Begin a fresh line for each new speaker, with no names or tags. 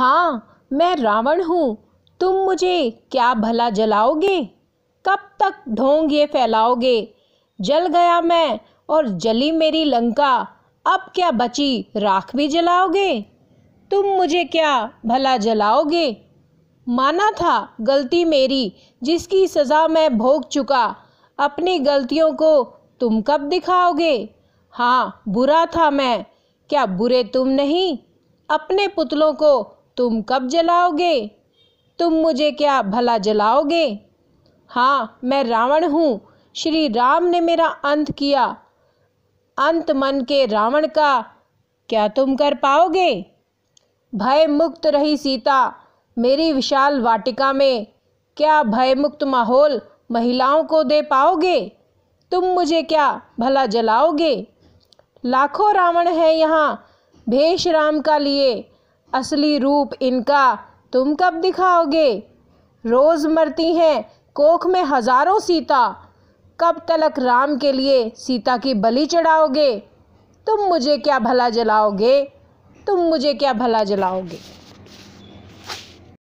हाँ मैं रावण हूँ तुम मुझे क्या भला जलाओगे कब तक ढोंग ये फैलाओगे जल गया मैं और जली मेरी लंका अब क्या बची राख भी जलाओगे तुम मुझे क्या भला जलाओगे माना था गलती मेरी जिसकी सज़ा मैं भोग चुका अपनी गलतियों को तुम कब दिखाओगे हाँ बुरा था मैं क्या बुरे तुम नहीं अपने पुतलों को तुम कब जलाओगे तुम मुझे क्या भला जलाओगे हाँ मैं रावण हूँ श्री राम ने मेरा अंत किया अंत मन के रावण का क्या तुम कर पाओगे भय मुक्त रही सीता मेरी विशाल वाटिका में क्या भयमुक्त माहौल महिलाओं को दे पाओगे तुम मुझे क्या भला जलाओगे लाखों रावण हैं यहाँ भेष राम का लिए असली रूप इनका तुम कब दिखाओगे रोज़ मरती हैं कोख में हज़ारों सीता कब तलक राम के लिए सीता की बलि चढ़ाओगे तुम मुझे क्या भला जलाओगे तुम मुझे क्या भला जलाओगे